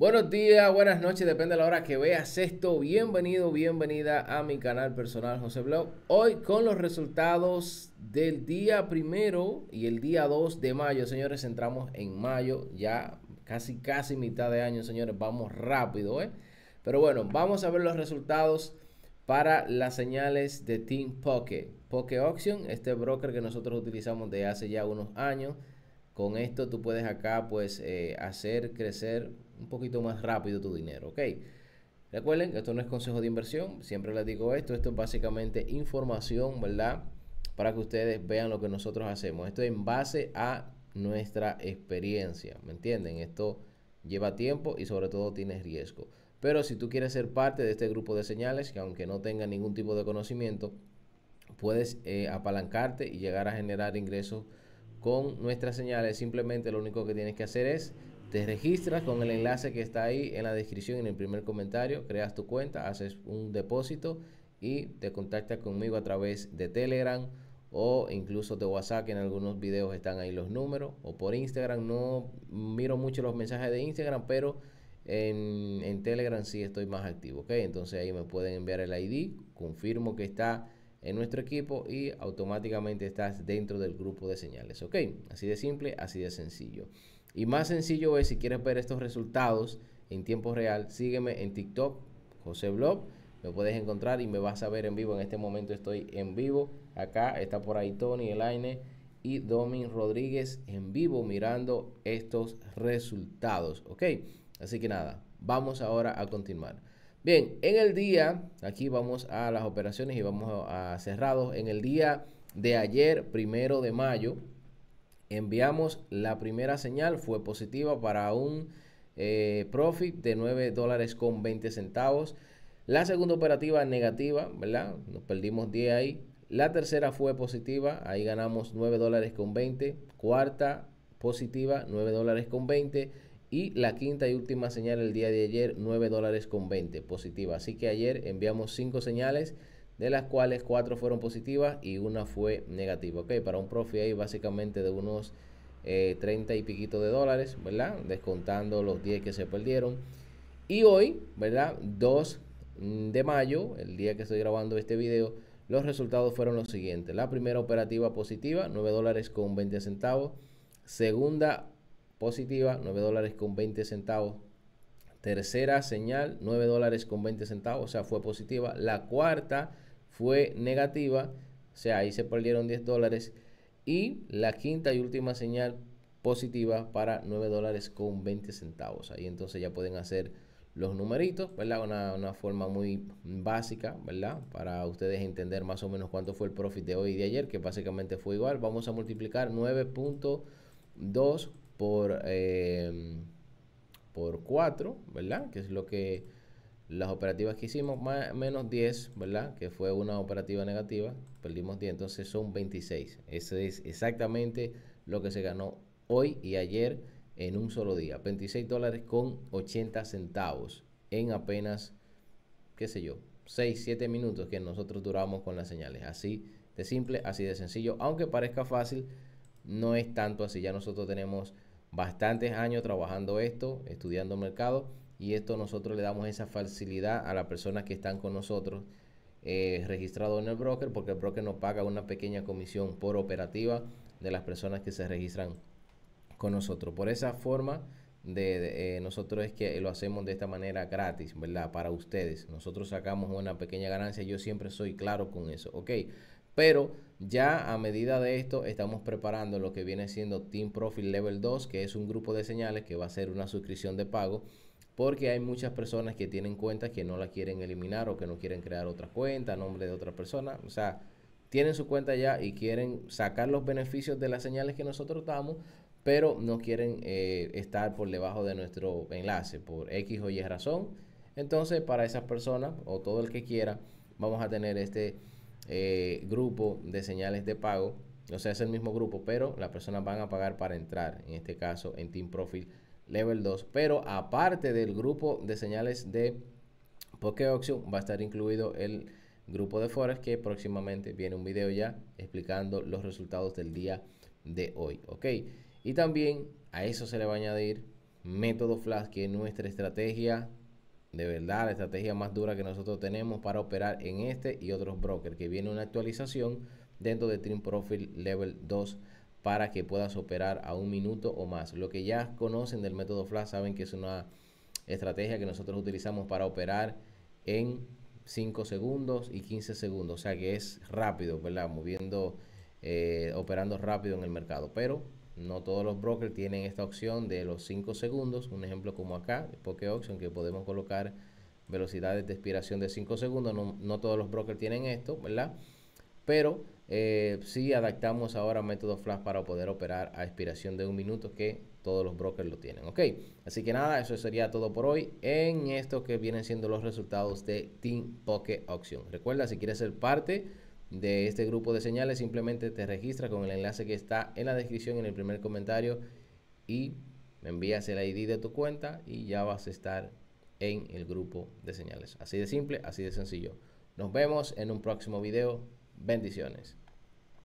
Buenos días, buenas noches, depende de la hora que veas esto. Bienvenido, bienvenida a mi canal personal José Blog. Hoy con los resultados del día primero y el día 2 de mayo, señores, entramos en mayo, ya casi casi mitad de año, señores, vamos rápido, ¿eh? Pero bueno, vamos a ver los resultados para las señales de Team Poke. Poke Auction, este broker que nosotros utilizamos de hace ya unos años. Con esto tú puedes acá pues eh, hacer crecer un poquito más rápido tu dinero, ¿ok? Recuerden que esto no es consejo de inversión, siempre les digo esto, esto es básicamente información, ¿verdad? Para que ustedes vean lo que nosotros hacemos. Esto es en base a nuestra experiencia, ¿me entienden? Esto lleva tiempo y sobre todo tiene riesgo. Pero si tú quieres ser parte de este grupo de señales, que aunque no tenga ningún tipo de conocimiento, puedes eh, apalancarte y llegar a generar ingresos con nuestras señales. Simplemente lo único que tienes que hacer es te registras con el enlace que está ahí en la descripción, en el primer comentario, creas tu cuenta, haces un depósito y te contactas conmigo a través de Telegram o incluso de WhatsApp, que en algunos videos están ahí los números, o por Instagram, no miro mucho los mensajes de Instagram, pero en, en Telegram sí estoy más activo, ¿ok? Entonces ahí me pueden enviar el ID, confirmo que está en nuestro equipo y automáticamente estás dentro del grupo de señales. ¿Ok? Así de simple, así de sencillo. Y más sencillo es, si quieres ver estos resultados en tiempo real, sígueme en TikTok, José Blog. lo puedes encontrar y me vas a ver en vivo. En este momento estoy en vivo. Acá está por ahí Tony, Elaine y Domin Rodríguez en vivo mirando estos resultados. ¿Ok? Así que nada, vamos ahora a continuar. Bien, en el día, aquí vamos a las operaciones y vamos a, cerrados. En el día de ayer, primero de mayo, enviamos la primera señal, fue positiva para un eh, profit de 9 dólares con 20 centavos. La segunda operativa negativa, ¿verdad? Nos perdimos 10 ahí. La tercera fue positiva, ahí ganamos 9 dólares con 20. Cuarta positiva, 9 dólares con 20 y la quinta y última señal el día de ayer, 9 dólares con 20 positiva. Así que ayer enviamos 5 señales, de las cuales 4 fueron positivas y una fue negativa. Ok, para un profe ahí básicamente de unos 30 eh, y piquito de dólares, ¿verdad? Descontando los 10 que se perdieron. Y hoy, ¿verdad? 2 mm, de mayo, el día que estoy grabando este video, los resultados fueron los siguientes. La primera operativa positiva, 9 dólares con 20 centavos. Segunda positiva, 9 dólares con 20 centavos. Tercera señal, 9 dólares con 20 centavos, o sea, fue positiva. La cuarta fue negativa, o sea, ahí se perdieron 10 dólares. Y la quinta y última señal positiva para 9 dólares con 20 centavos. Ahí entonces ya pueden hacer los numeritos, ¿verdad? Una, una, forma muy básica, ¿verdad? Para ustedes entender más o menos cuánto fue el profit de hoy y de ayer, que básicamente fue igual. Vamos a multiplicar 9.2 por, em, por 4, ¿verdad? Que es lo que las operativas que hicimos, menos 10, ¿verdad? Que fue una operativa negativa, perdimos 10, entonces son 26. Ese es exactamente lo que se ganó hoy y ayer en un solo día. 26 dólares con 80 centavos en apenas, qué sé yo, 6, 7 minutos que nosotros duramos con las señales. Así de simple, así de sencillo. Aunque parezca fácil, no es tanto así. Ya nosotros tenemos bastantes años trabajando esto, estudiando mercado y esto nosotros le damos esa facilidad a las personas que están con nosotros eh, registrados en el broker porque el broker nos paga una pequeña comisión por operativa de las personas que se registran con nosotros. Por esa forma de, eh, nosotros es que lo hacemos de esta manera gratis, ¿verdad? Para ustedes. Nosotros sacamos una pequeña ganancia. Yo siempre soy claro con eso. Ok, pero ya a medida de esto estamos preparando lo que viene siendo Team Profit Level 2, que es un grupo de señales que va a ser una suscripción de pago, porque hay muchas personas que tienen cuentas que no la quieren eliminar o que no quieren crear otra cuenta a nombre de otra persona, o sea, tienen su cuenta ya y quieren sacar los beneficios de las señales que nosotros damos, pero no quieren eh, estar por debajo de nuestro enlace por X o Y razón. Entonces, para esas personas o todo el que quiera, vamos a tener este eh, grupo de señales de pago. O sea, es el mismo grupo, pero las personas van a pagar para entrar, en este caso en Team Profile Level 2. Pero aparte del grupo de señales de Pokeoxio, va a estar incluido el grupo de Forex, que próximamente viene un video ya explicando los resultados del día de hoy. Ok, y también a eso se le va a añadir método Flash, que es nuestra estrategia de verdad, la estrategia más dura que nosotros tenemos para operar en este y otros brokers. Que viene una actualización dentro de Trim Profile Level 2 para que puedas operar a un minuto o más. Lo que ya conocen del método Flash saben que es una estrategia que nosotros utilizamos para operar en 5 segundos y 15 segundos. O sea que es rápido, ¿verdad? Moviendo, eh, operando rápido en el mercado. Pero no todos los brokers tienen esta opción de los 5 segundos. Un ejemplo como acá, Poké Auction, que podemos colocar velocidades de expiración de 5 segundos. No, todos los brokers tienen esto, ¿verdad? Pero si eh, sí adaptamos ahora método Flash para poder operar a expiración de un minuto que todos los brokers lo tienen. Ok, así que nada, eso sería todo por hoy en esto que vienen siendo los resultados de Team Poké Auction. Recuerda, si quieres ser parte de este grupo de señales, simplemente te registras con el enlace que está en la descripción en el primer comentario y me envías el ID de tu cuenta y ya vas a estar en el grupo de señales. Así de simple, así de sencillo. Nos vemos en un próximo video. Bendiciones.